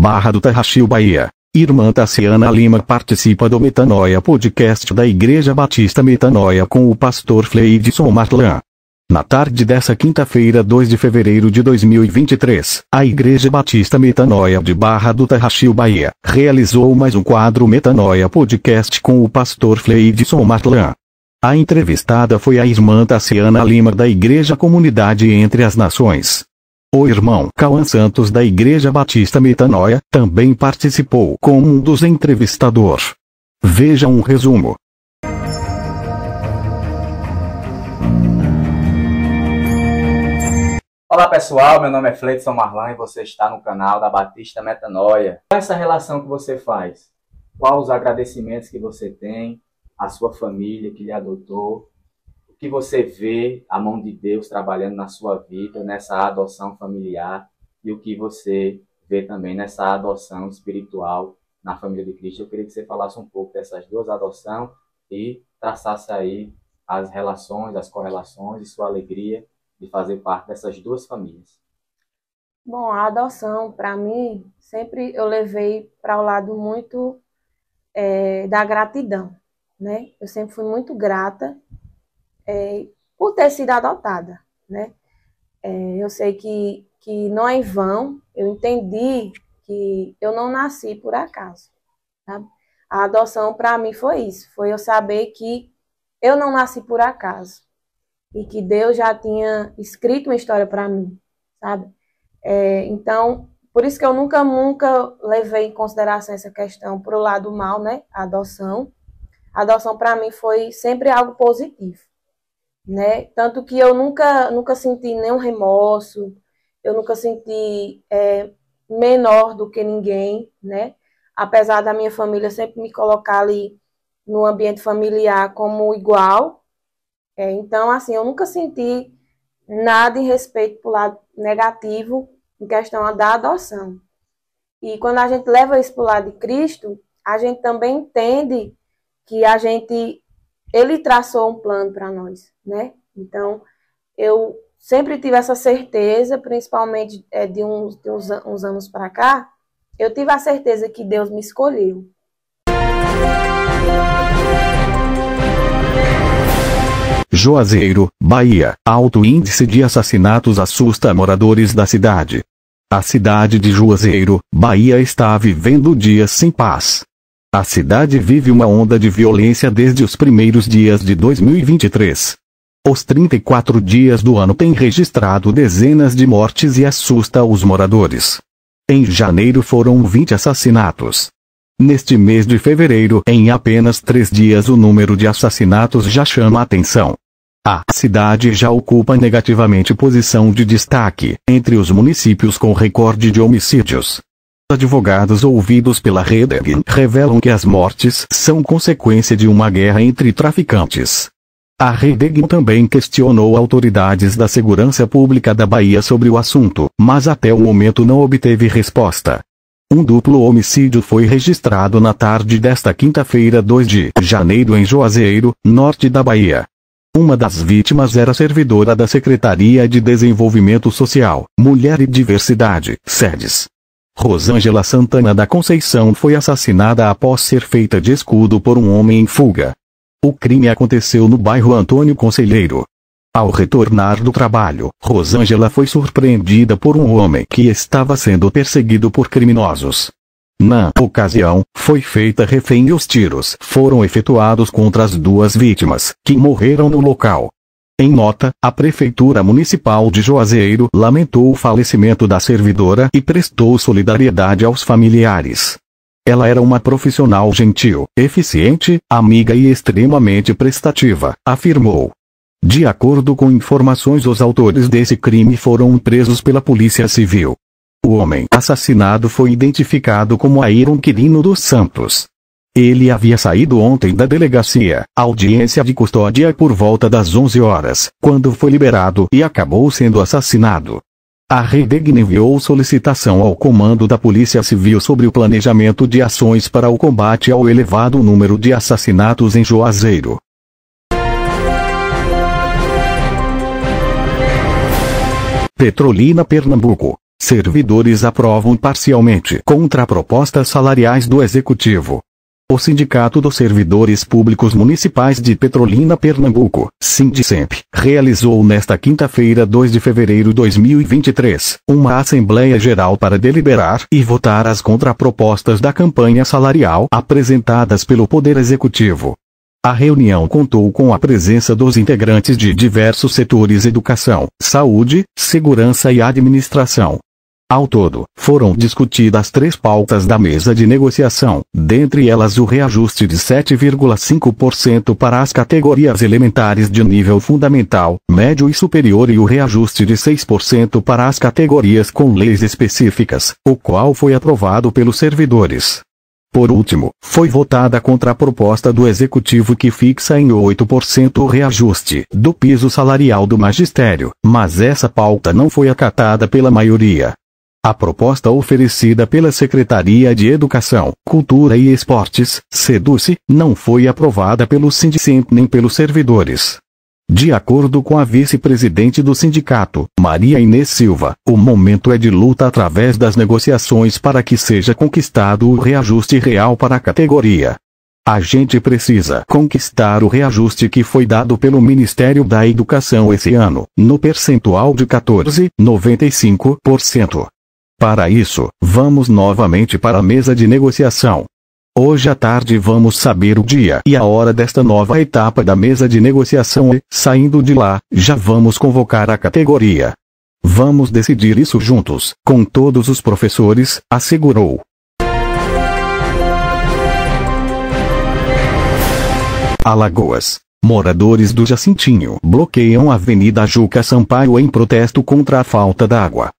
Barra do Tarraxil Bahia. Irmã Tassiana Lima participa do Metanoia Podcast da Igreja Batista Metanoia com o pastor Fleidson Martlan. Na tarde dessa quinta-feira, 2 de fevereiro de 2023, a Igreja Batista Metanoia de Barra do Tarraxil, Bahia, realizou mais um quadro Metanoia Podcast com o pastor Fleidson Martlan. A entrevistada foi a irmã Tassiana Lima da Igreja Comunidade Entre as Nações. O irmão Cauã Santos da Igreja Batista Metanoia também participou como um dos entrevistadores. Veja um resumo. Olá pessoal, meu nome é Fleidson Marlan e você está no canal da Batista Metanoia. Qual é essa relação que você faz? Quais os agradecimentos que você tem à sua família que lhe adotou? que você vê a mão de Deus trabalhando na sua vida, nessa adoção familiar, e o que você vê também nessa adoção espiritual na família de Cristo. Eu queria que você falasse um pouco dessas duas adoção e traçasse aí as relações, as correlações e sua alegria de fazer parte dessas duas famílias. Bom, a adoção, para mim, sempre eu levei para o um lado muito é, da gratidão, né? Eu sempre fui muito grata é, por ter sido adotada, né? É, eu sei que, que não é em vão, eu entendi que eu não nasci por acaso, sabe? A adoção para mim foi isso, foi eu saber que eu não nasci por acaso e que Deus já tinha escrito uma história para mim, sabe? É, então, por isso que eu nunca, nunca levei em consideração essa questão para o lado mal, né? A adoção. A adoção para mim foi sempre algo positivo né? Tanto que eu nunca, nunca senti nenhum remorso, eu nunca senti é, menor do que ninguém, né? Apesar da minha família sempre me colocar ali no ambiente familiar como igual, é, então assim eu nunca senti nada em respeito para o lado negativo em questão da adoção. E quando a gente leva isso para o lado de Cristo, a gente também entende que a gente ele traçou um plano para nós, né? Então, eu sempre tive essa certeza, principalmente é, de, uns, de uns, uns anos para cá, eu tive a certeza que Deus me escolheu. Juazeiro, Bahia. Alto índice de assassinatos assusta moradores da cidade. A cidade de Juazeiro, Bahia está vivendo dias sem paz. A cidade vive uma onda de violência desde os primeiros dias de 2023. Os 34 dias do ano têm registrado dezenas de mortes e assusta os moradores. Em janeiro foram 20 assassinatos. Neste mês de fevereiro, em apenas três dias, o número de assassinatos já chama a atenção. A cidade já ocupa negativamente posição de destaque entre os municípios com recorde de homicídios advogados ouvidos pela Redeg revelam que as mortes são consequência de uma guerra entre traficantes. A Redeg também questionou autoridades da segurança pública da Bahia sobre o assunto, mas até o momento não obteve resposta. Um duplo homicídio foi registrado na tarde desta quinta-feira 2 de janeiro em Juazeiro, norte da Bahia. Uma das vítimas era servidora da Secretaria de Desenvolvimento Social, Mulher e Diversidade, SEDES, Rosângela Santana da Conceição foi assassinada após ser feita de escudo por um homem em fuga. O crime aconteceu no bairro Antônio Conselheiro. Ao retornar do trabalho, Rosângela foi surpreendida por um homem que estava sendo perseguido por criminosos. Na ocasião, foi feita refém e os tiros foram efetuados contra as duas vítimas, que morreram no local. Em nota, a Prefeitura Municipal de Juazeiro lamentou o falecimento da servidora e prestou solidariedade aos familiares. Ela era uma profissional gentil, eficiente, amiga e extremamente prestativa, afirmou. De acordo com informações, os autores desse crime foram presos pela Polícia Civil. O homem assassinado foi identificado como Airon Quirino dos Santos, ele havia saído ontem da delegacia, audiência de custódia é por volta das 11 horas, quando foi liberado e acabou sendo assassinado. A Redegne enviou solicitação ao comando da Polícia Civil sobre o planejamento de ações para o combate ao elevado número de assassinatos em Juazeiro. Petrolina Pernambuco. Servidores aprovam parcialmente contra propostas salariais do Executivo. O Sindicato dos Servidores Públicos Municipais de Petrolina, Pernambuco, Sindicemp, realizou nesta quinta-feira, 2 de fevereiro de 2023, uma Assembleia Geral para deliberar e votar as contrapropostas da campanha salarial apresentadas pelo Poder Executivo. A reunião contou com a presença dos integrantes de diversos setores educação, saúde, segurança e administração, ao todo, foram discutidas três pautas da mesa de negociação, dentre elas o reajuste de 7,5% para as categorias elementares de nível fundamental, médio e superior e o reajuste de 6% para as categorias com leis específicas, o qual foi aprovado pelos servidores. Por último, foi votada contra a proposta do Executivo que fixa em 8% o reajuste do piso salarial do magistério, mas essa pauta não foi acatada pela maioria. A proposta oferecida pela Secretaria de Educação, Cultura e Esportes, SEDUCE, não foi aprovada pelo sindicato nem pelos servidores. De acordo com a vice-presidente do sindicato, Maria Inês Silva, o momento é de luta através das negociações para que seja conquistado o reajuste real para a categoria. A gente precisa conquistar o reajuste que foi dado pelo Ministério da Educação esse ano, no percentual de 14,95%. Para isso, vamos novamente para a mesa de negociação. Hoje à tarde vamos saber o dia e a hora desta nova etapa da mesa de negociação e, saindo de lá, já vamos convocar a categoria. Vamos decidir isso juntos, com todos os professores, assegurou. Alagoas. Moradores do Jacintinho bloqueiam a Avenida Juca Sampaio em protesto contra a falta d'água.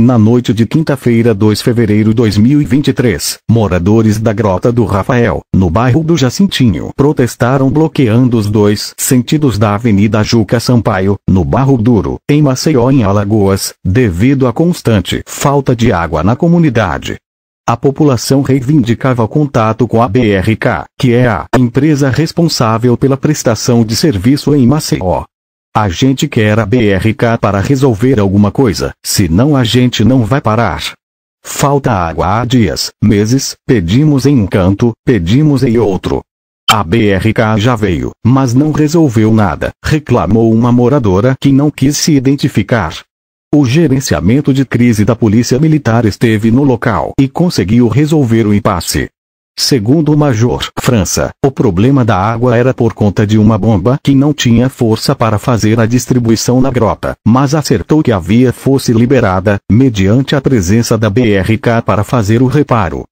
Na noite de quinta-feira 2 de fevereiro de 2023, moradores da Grota do Rafael, no bairro do Jacintinho, protestaram bloqueando os dois sentidos da Avenida Juca Sampaio, no Barro Duro, em Maceió em Alagoas, devido à constante falta de água na comunidade. A população reivindicava contato com a BRK, que é a empresa responsável pela prestação de serviço em Maceió, a gente quer a BRK para resolver alguma coisa, senão a gente não vai parar. Falta água há dias, meses, pedimos em um canto, pedimos em outro. A BRK já veio, mas não resolveu nada, reclamou uma moradora que não quis se identificar. O gerenciamento de crise da Polícia Militar esteve no local e conseguiu resolver o impasse. Segundo o Major França, o problema da água era por conta de uma bomba que não tinha força para fazer a distribuição na grota, mas acertou que a via fosse liberada, mediante a presença da BRK para fazer o reparo.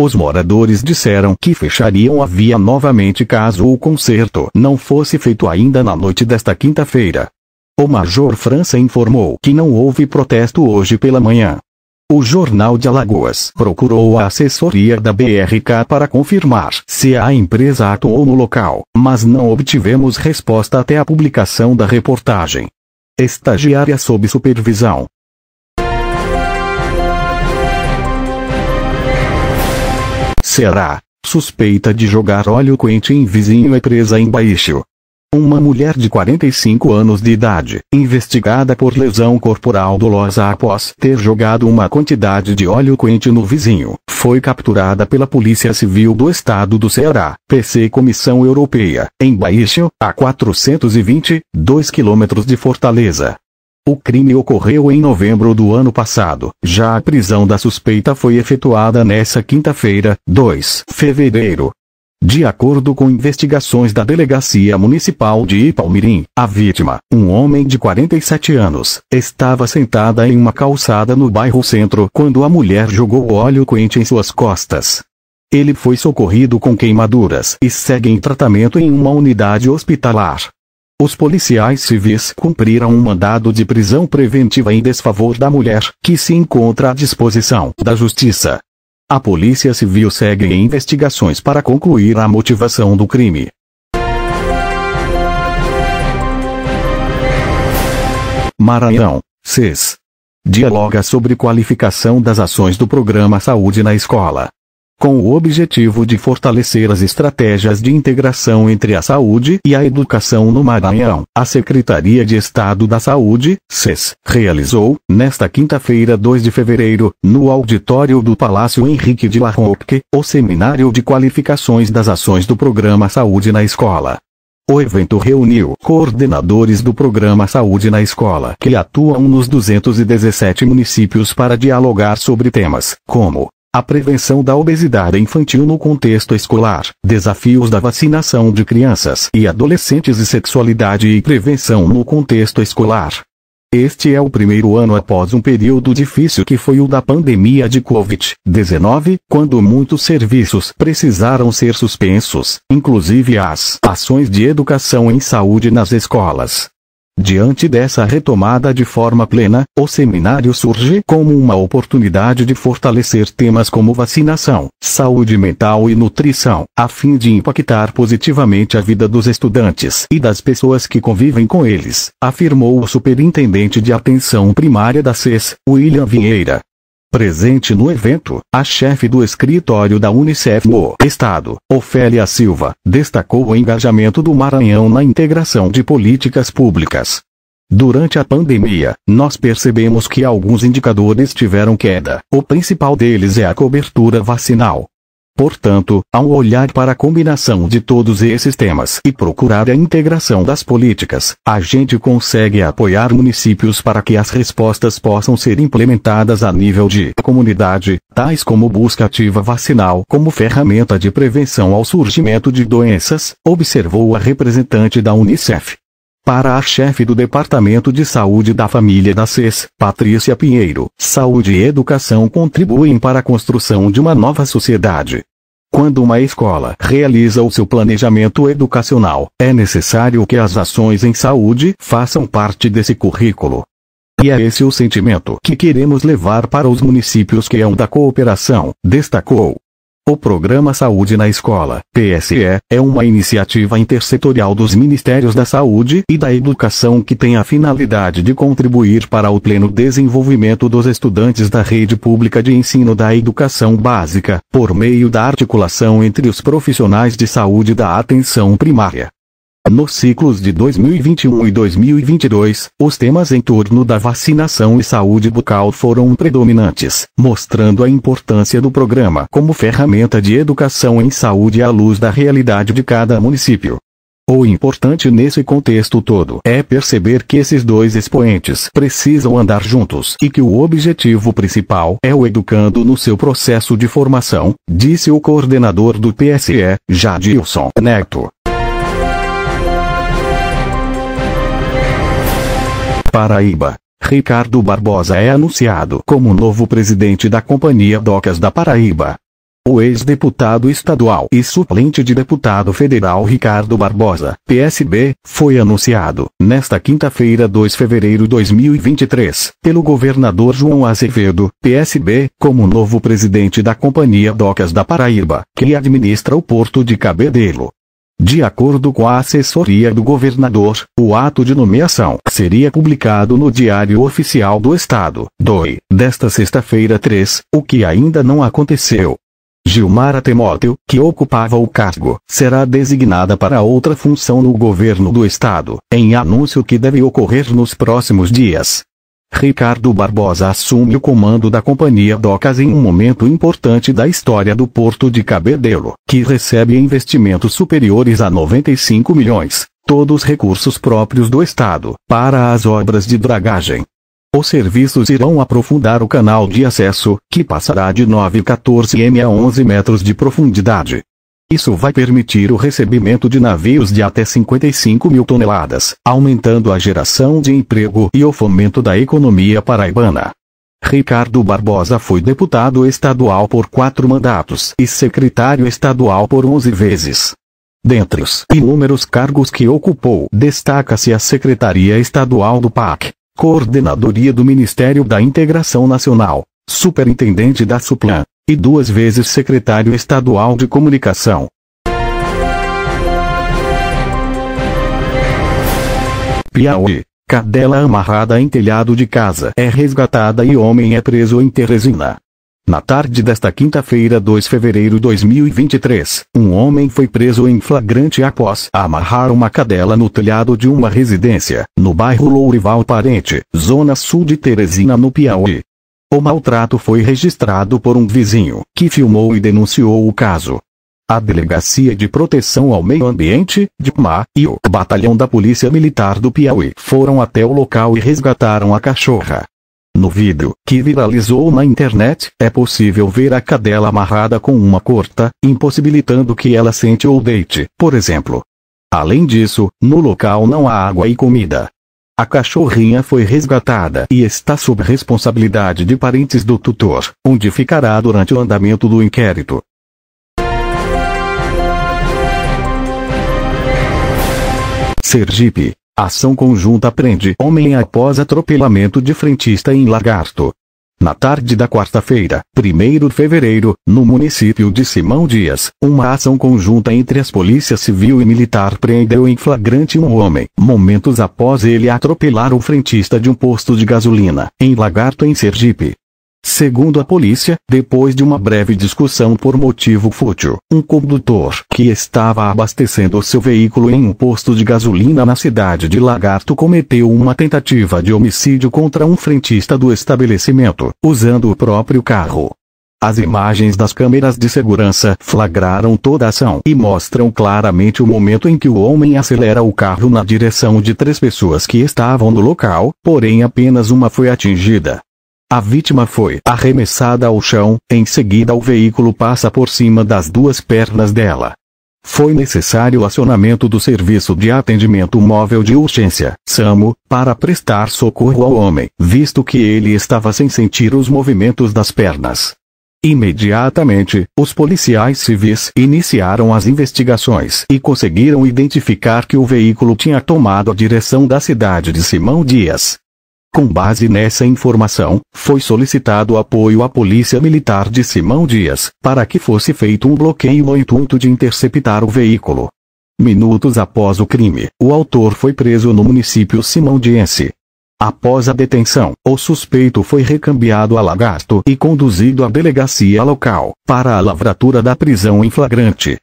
Os moradores disseram que fechariam a via novamente caso o conserto não fosse feito ainda na noite desta quinta-feira. O Major França informou que não houve protesto hoje pela manhã. O Jornal de Alagoas procurou a assessoria da BRK para confirmar se a empresa atuou no local, mas não obtivemos resposta até a publicação da reportagem. Estagiária sob supervisão. Será suspeita de jogar óleo quente em vizinho é presa em Baixo. Uma mulher de 45 anos de idade, investigada por lesão corporal dolosa após ter jogado uma quantidade de óleo quente no vizinho, foi capturada pela Polícia Civil do Estado do Ceará, PC Comissão Europeia, em Baixo, a 420, 2 quilômetros de Fortaleza. O crime ocorreu em novembro do ano passado. Já a prisão da suspeita foi efetuada nesta quinta-feira, 2 de fevereiro, de acordo com investigações da Delegacia Municipal de Ipalmirim, a vítima, um homem de 47 anos, estava sentada em uma calçada no bairro Centro quando a mulher jogou óleo quente em suas costas. Ele foi socorrido com queimaduras e segue em tratamento em uma unidade hospitalar. Os policiais civis cumpriram um mandado de prisão preventiva em desfavor da mulher, que se encontra à disposição da Justiça. A Polícia Civil segue em investigações para concluir a motivação do crime. Maranhão, CES. Dialoga sobre qualificação das ações do programa Saúde na Escola com o objetivo de fortalecer as estratégias de integração entre a saúde e a educação no Maranhão. A Secretaria de Estado da Saúde, SES, realizou, nesta quinta-feira 2 de fevereiro, no auditório do Palácio Henrique de La Roque, o Seminário de Qualificações das Ações do Programa Saúde na Escola. O evento reuniu coordenadores do programa Saúde na Escola que atuam nos 217 municípios para dialogar sobre temas como a prevenção da obesidade infantil no contexto escolar, desafios da vacinação de crianças e adolescentes e sexualidade e prevenção no contexto escolar. Este é o primeiro ano após um período difícil que foi o da pandemia de Covid-19, quando muitos serviços precisaram ser suspensos, inclusive as ações de educação em saúde nas escolas. Diante dessa retomada de forma plena, o seminário surge como uma oportunidade de fortalecer temas como vacinação, saúde mental e nutrição, a fim de impactar positivamente a vida dos estudantes e das pessoas que convivem com eles, afirmou o superintendente de atenção primária da SES, William Vieira. Presente no evento, a chefe do escritório da Unicef no Estado, Ofélia Silva, destacou o engajamento do Maranhão na integração de políticas públicas. Durante a pandemia, nós percebemos que alguns indicadores tiveram queda. O principal deles é a cobertura vacinal, Portanto, ao olhar para a combinação de todos esses temas e procurar a integração das políticas, a gente consegue apoiar municípios para que as respostas possam ser implementadas a nível de comunidade, tais como busca ativa vacinal como ferramenta de prevenção ao surgimento de doenças, observou a representante da Unicef. Para a chefe do Departamento de Saúde da Família da SES, Patrícia Pinheiro, saúde e educação contribuem para a construção de uma nova sociedade. Quando uma escola realiza o seu planejamento educacional, é necessário que as ações em saúde façam parte desse currículo. E é esse o sentimento que queremos levar para os municípios que é um da cooperação, destacou. O Programa Saúde na Escola, PSE, é uma iniciativa intersetorial dos Ministérios da Saúde e da Educação que tem a finalidade de contribuir para o pleno desenvolvimento dos estudantes da rede pública de ensino da educação básica, por meio da articulação entre os profissionais de saúde da atenção primária, nos ciclos de 2021 e 2022, os temas em torno da vacinação e saúde bucal foram predominantes, mostrando a importância do programa como ferramenta de educação em saúde à luz da realidade de cada município. O importante nesse contexto todo é perceber que esses dois expoentes precisam andar juntos e que o objetivo principal é o educando no seu processo de formação, disse o coordenador do PSE, Jadilson Neto. Paraíba. Ricardo Barbosa é anunciado como novo presidente da Companhia Docas da Paraíba. O ex-deputado estadual e suplente de deputado federal Ricardo Barbosa, PSB, foi anunciado, nesta quinta-feira 2 de fevereiro de 2023, pelo governador João Azevedo, PSB, como novo presidente da Companhia Docas da Paraíba, que administra o Porto de Cabedelo. De acordo com a assessoria do governador, o ato de nomeação seria publicado no Diário Oficial do Estado, DOI, desta sexta-feira 3, o que ainda não aconteceu. Gilmara Temóteo, que ocupava o cargo, será designada para outra função no governo do estado, em anúncio que deve ocorrer nos próximos dias. Ricardo Barbosa assume o comando da Companhia Docas em um momento importante da história do Porto de Cabedelo, que recebe investimentos superiores a 95 milhões, todos recursos próprios do Estado, para as obras de dragagem. Os serviços irão aprofundar o canal de acesso, que passará de 9,14 m a 11 metros de profundidade, isso vai permitir o recebimento de navios de até 55 mil toneladas, aumentando a geração de emprego e o fomento da economia paraibana. Ricardo Barbosa foi deputado estadual por quatro mandatos e secretário estadual por onze vezes. Dentre os inúmeros cargos que ocupou, destaca-se a Secretaria Estadual do PAC, Coordenadoria do Ministério da Integração Nacional, Superintendente da Suplan, e duas vezes secretário estadual de comunicação. Piauí. Cadela amarrada em telhado de casa é resgatada e homem é preso em Teresina. Na tarde desta quinta-feira, 2 de fevereiro de 2023, um homem foi preso em flagrante após amarrar uma cadela no telhado de uma residência, no bairro Lourival Parente, zona sul de Teresina, no Piauí. O maltrato foi registrado por um vizinho, que filmou e denunciou o caso. A Delegacia de Proteção ao Meio Ambiente, DIPMA, e o Batalhão da Polícia Militar do Piauí foram até o local e resgataram a cachorra. No vídeo, que viralizou na internet, é possível ver a cadela amarrada com uma corta, impossibilitando que ela sente ou deite, por exemplo. Além disso, no local não há água e comida. A cachorrinha foi resgatada e está sob responsabilidade de parentes do tutor, onde ficará durante o andamento do inquérito. Sergipe. Ação conjunta prende homem após atropelamento de frentista em Lagarto. Na tarde da quarta-feira, 1 de fevereiro, no município de Simão Dias, uma ação conjunta entre as polícias civil e militar prendeu em flagrante um homem, momentos após ele atropelar o frentista de um posto de gasolina, em Lagarto em Sergipe. Segundo a polícia, depois de uma breve discussão por motivo fútil, um condutor que estava abastecendo seu veículo em um posto de gasolina na cidade de Lagarto cometeu uma tentativa de homicídio contra um frentista do estabelecimento, usando o próprio carro. As imagens das câmeras de segurança flagraram toda a ação e mostram claramente o momento em que o homem acelera o carro na direção de três pessoas que estavam no local, porém apenas uma foi atingida. A vítima foi arremessada ao chão, em seguida o veículo passa por cima das duas pernas dela. Foi necessário o acionamento do Serviço de Atendimento Móvel de Urgência, SAMU, para prestar socorro ao homem, visto que ele estava sem sentir os movimentos das pernas. Imediatamente, os policiais civis iniciaram as investigações e conseguiram identificar que o veículo tinha tomado a direção da cidade de Simão Dias, com base nessa informação, foi solicitado apoio à Polícia Militar de Simão Dias, para que fosse feito um bloqueio no intuito de interceptar o veículo. Minutos após o crime, o autor foi preso no município Simão Dias. Após a detenção, o suspeito foi recambiado a lagarto e conduzido à delegacia local, para a lavratura da prisão em flagrante.